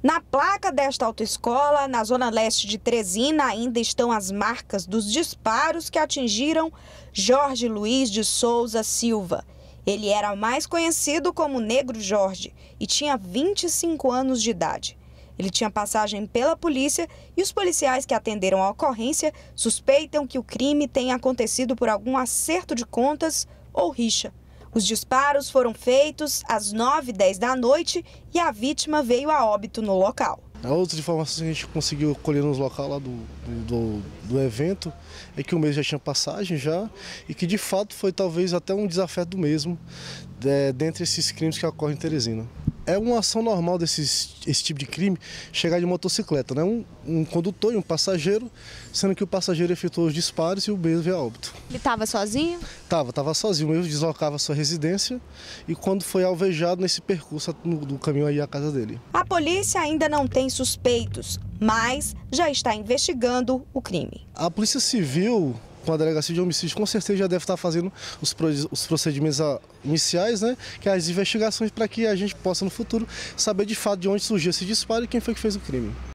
Na placa desta autoescola, na zona leste de Trezina, ainda estão as marcas dos disparos que atingiram Jorge Luiz de Souza Silva. Ele era mais conhecido como Negro Jorge e tinha 25 anos de idade. Ele tinha passagem pela polícia e os policiais que atenderam a ocorrência suspeitam que o crime tenha acontecido por algum acerto de contas ou rixa. Os disparos foram feitos às 9 e 10 da noite e a vítima veio a óbito no local. A outra informação que a gente conseguiu colher nos locais lá do, do, do, evento é que o mês já tinha passagem já e que de fato foi talvez até um desafeto do mesmo é, dentre esses crimes que ocorrem em Teresina é uma ação normal desse esse tipo de crime chegar de motocicleta, né? Um, um condutor e um passageiro, sendo que o passageiro efetuou os disparos e o mesmo veio a óbito. Ele estava sozinho? Tava, estava sozinho. Eu deslocava sua residência e quando foi alvejado nesse percurso no, do caminho aí à casa dele. A polícia ainda não tem suspeitos, mas já está investigando o crime. A Polícia Civil com a delegacia de homicídio, com certeza já deve estar fazendo os, os procedimentos ah, iniciais, né? Que é as investigações para que a gente possa no futuro saber de fato de onde surgiu esse disparo e quem foi que fez o crime.